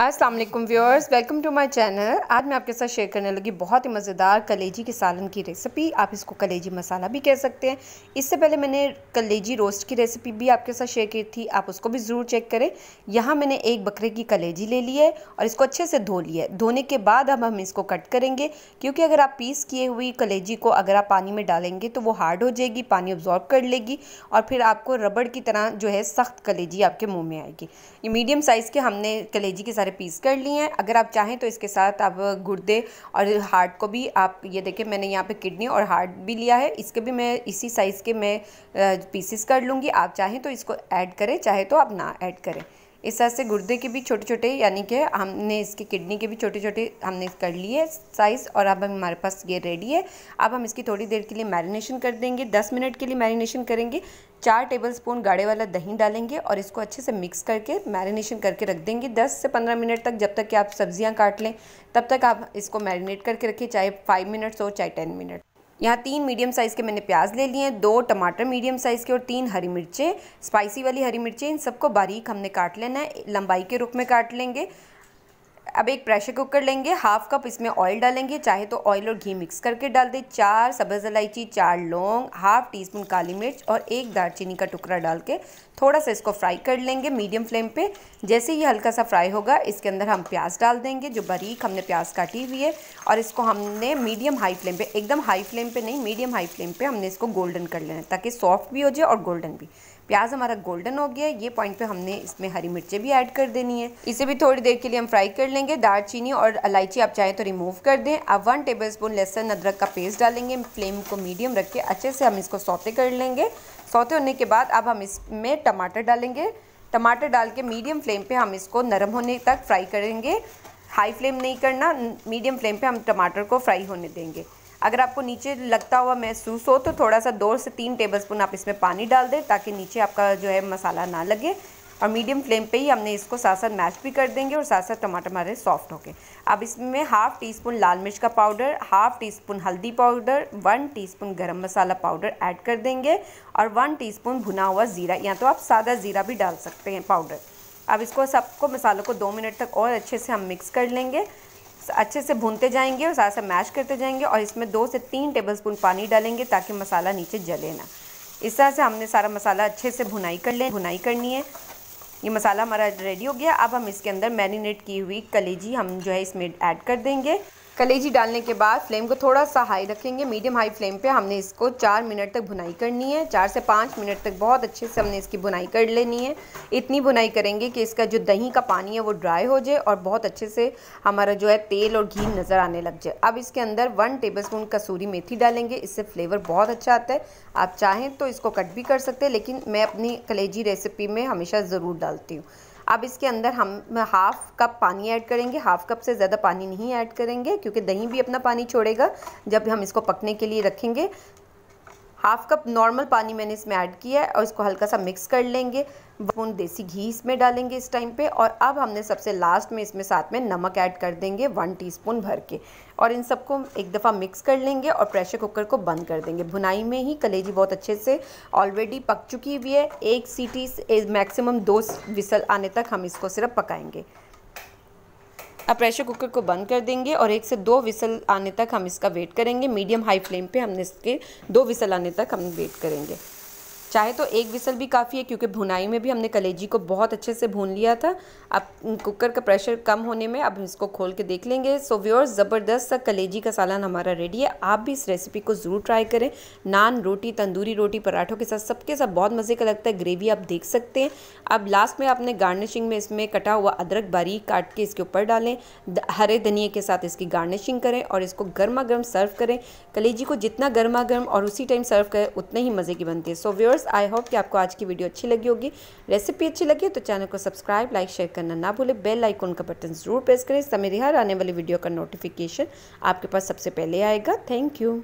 अस्सलाम वालेकुम viewers welcome to my channel आज मैं आपके साथ शेयर करने लगी बहुत ही मज़ेदार कलेजी के सालन की रेसिपी आप इसको कलेजी मसाला भी कह सकते हैं इससे पहले मैंने कलेजी रोस्ट की रेसिपी भी आपके साथ शेयर की थी आप उसको भी ज़रूर चेक करें यहाँ मैंने एक बकरे की कलेजी ले ली है और इसको अच्छे से धो लिया है धोने के बाद अब हम इसको कट करेंगे क्योंकि अगर आप पीस किए हुई कलेजी को अगर आप पानी में डालेंगे तो वो हार्ड हो जाएगी पानी ऑब्जॉर्व कर लेगी और फिर आपको रबड़ की तरह जो है सख्त कलेजी आपके मुँह में आएगी ये मीडियम साइज़ के हमने कलेजी के सारे पीस कर लिए हैं अगर आप चाहें तो इसके साथ आप गुर्दे और हार्ट को भी आप ये देखें मैंने यहाँ पे किडनी और हार्ट भी लिया है इसके भी मैं इसी साइज़ के मैं पीसेस कर लूँगी आप चाहें तो इसको ऐड करें चाहे तो आप ना ऐड करें इस तरह से गुर्दे के भी छोटे छोटे यानी कि हमने इसके किडनी के भी छोटे छोटे हमने कर लिए साइज़ और अब हमारे पास ये रेडी है अब हम इसकी थोड़ी देर के लिए मैरिनेशन कर देंगे दस मिनट के लिए मैरिनेशन करेंगे चार टेबल स्पून गाढ़े वाला दही डालेंगे और इसको अच्छे से मिक्स करके मैरिनेशन करके रख देंगे दस से पंद्रह मिनट तक जब तक कि आप सब्जियाँ काट लें तब तक आप इसको मैरिनेट करके रखिए चाहे फाइव मिनट्स हो चाहे टेन मिनट यहाँ तीन मीडियम साइज़ के मैंने प्याज ले लिए हैं दो टमाटर मीडियम साइज़ के और तीन हरी मिर्चें स्पाइसी वाली हरी मिर्चें इन सबको बारीक हमने काट लेना है लंबाई के रूप में काट लेंगे अब एक प्रेशर कुकर लेंगे हाफ कप इसमें ऑयल डालेंगे चाहे तो ऑयल और घी मिक्स करके डाल दें चार सब्ज़ इलायची चार लौंग हाफ टी स्पून काली मिर्च और एक दालचीनी का टुकड़ा डाल के थोड़ा सा इसको फ्राई कर लेंगे मीडियम फ्लेम पे जैसे ही हल्का सा फ्राई होगा इसके अंदर हम प्याज डाल देंगे जो बारीक हमने प्याज काटी हुई है और इसको हमने मीडियम हाई फ्लेम पर एकदम हाई फ्लेम पे नहीं मीडियम हाई फ्लेम पर हमने इसको गोल्डन कर लेना है ताकि सॉफ्ट भी हो जाए और गोल्डन भी प्याज हमारा गोल्डन हो गया ये पॉइंट पे हमने इसमें हरी मिर्चें भी ऐड कर देनी है इसे भी थोड़ी देर के लिए हम फ्राई कर लेंगे दालचीनी और इलायची आप चाहें तो रिमूव कर दें अब वन टेबल स्पून लहसुन अदरक का पेस्ट डालेंगे फ्लेम को मीडियम रख के अच्छे से हम इसको सौते कर लेंगे सौते होने के बाद अब हम इसमें टमाटर डालेंगे टमाटर डाल के मीडियम फ्लेम पर हम इसको नरम होने तक फ्राई करेंगे हाई फ्लेम नहीं करना मीडियम फ्लेम पे हम टमाटर को फ्राई होने देंगे अगर आपको नीचे लगता हुआ महसूस हो तो थोड़ा सा दो से तीन टेबलस्पून आप इसमें पानी डाल दें ताकि नीचे आपका जो है मसाला ना लगे और मीडियम फ्लेम पे ही हमने इसको साथ साथ मैश भी कर देंगे और साथ साथ टमाटर हमारे सॉफ्ट होके अब इसमें हाफ़ टी स्पून लाल मिर्च का पाउडर हाफ़ टी स्पून हल्दी powder one teaspoon garam masala powder add कर देंगे और वन टी स्पून भुना हुआ ज़ीरा या तो आप सादा ज़ीरा भी डाल सकते हैं पाउडर अब इसको सबको मसालों को दो मिनट तक और अच्छे से हम मिक्स कर लेंगे अच्छे से भूनते जाएंगे और साथ साथ मैश करते जाएंगे और इसमें दो से तीन टेबलस्पून पानी डालेंगे ताकि मसाला नीचे जले ना इस तरह से हमने सारा मसाला अच्छे से भुनाई कर लें भुनाई करनी है ये मसाला हमारा रेडी हो गया अब हम इसके अंदर मैरिनेट की हुई कलेजी हम जो है इसमें ऐड कर देंगे कलेजी डालने के बाद फ्लेम को थोड़ा सा हाई रखेंगे मीडियम हाई फ्लेम पे हमने इसको चार मिनट तक भुनाई करनी है चार से पाँच मिनट तक बहुत अच्छे से हमने इसकी भुनाई कर लेनी है इतनी भुनाई करेंगे कि इसका जो दही का पानी है वो ड्राई हो जाए और बहुत अच्छे से हमारा जो है तेल और घी नज़र आने लग जाए अब इसके अंदर one tablespoon kasuri methi डालेंगे इससे फ्लेवर बहुत अच्छा आता है आप चाहें तो इसको कट भी कर सकते हैं लेकिन मैं अपनी कलेजी रेसिपी में हमेशा ज़रूर डालती हूँ अब इसके अंदर हम हाफ़ कप पानी ऐड करेंगे हाफ़ कप से ज़्यादा पानी नहीं ऐड करेंगे क्योंकि दही भी अपना पानी छोड़ेगा जब हम इसको पकने के लिए रखेंगे हाफ कप नॉर्मल पानी मैंने इसमें ऐड किया है और इसको हल्का सा मिक्स कर लेंगे वन देसी घी इसमें डालेंगे इस टाइम पे और अब हमने सबसे लास्ट में इसमें साथ में नमक ऐड कर देंगे वन टीस्पून भर के और इन सबको एक दफ़ा मिक्स कर लेंगे और प्रेशर कुकर को बंद कर देंगे भुनाई में ही कलेजी बहुत अच्छे से ऑलरेडी पक चुकी हुई है एक सीटी मैक्सिमम दो विसल आने तक हम इसको सिर्फ पकाएंगे अब प्रेशर कुकर को बंद कर देंगे और एक से दो विसल आने तक हम इसका वेट करेंगे मीडियम हाई फ्लेम पे हमने इसके दो विसल आने तक हम वेट करेंगे चाहे तो एक विसल भी काफ़ी है क्योंकि भुनाई में भी हमने कलेजी को बहुत अच्छे से भून लिया था अब कुकर का प्रेशर कम होने में अब इसको खोल के देख लेंगे सो व्योर्स ज़बरदस्त सा कलेजी का सालन हमारा रेडी है आप भी इस रेसिपी को ज़रूर ट्राई करें नान रोटी तंदूरी रोटी पराठों के साथ सबके साथ बहुत मज़े का लगता है ग्रेवी आप देख सकते हैं अब लास्ट में आपने गार्निशिंग में इसमें कटा हुआ अदरक बारीक काट के इसके ऊपर डालें हरे धनिए के साथ इसकी गार्निशिंग करें और इसको गर्मा गर्म सर्व करें कलेजी को जितना गर्मा गर्म और उसी टाइम सर्व करें उतने ही मज़े की बनती है सो व्योर्स व्यूअर्स आई होप कि आपको आज की वीडियो अच्छी लगी होगी रेसिपी अच्छी लगी तो चैनल को सब्सक्राइब लाइक शेयर करना ना भूले बेल आइकॉन का बटन ज़रूर प्रेस करें समय हर आने वाली वीडियो का नोटिफिकेशन आपके पास सबसे पहले आएगा थैंक यू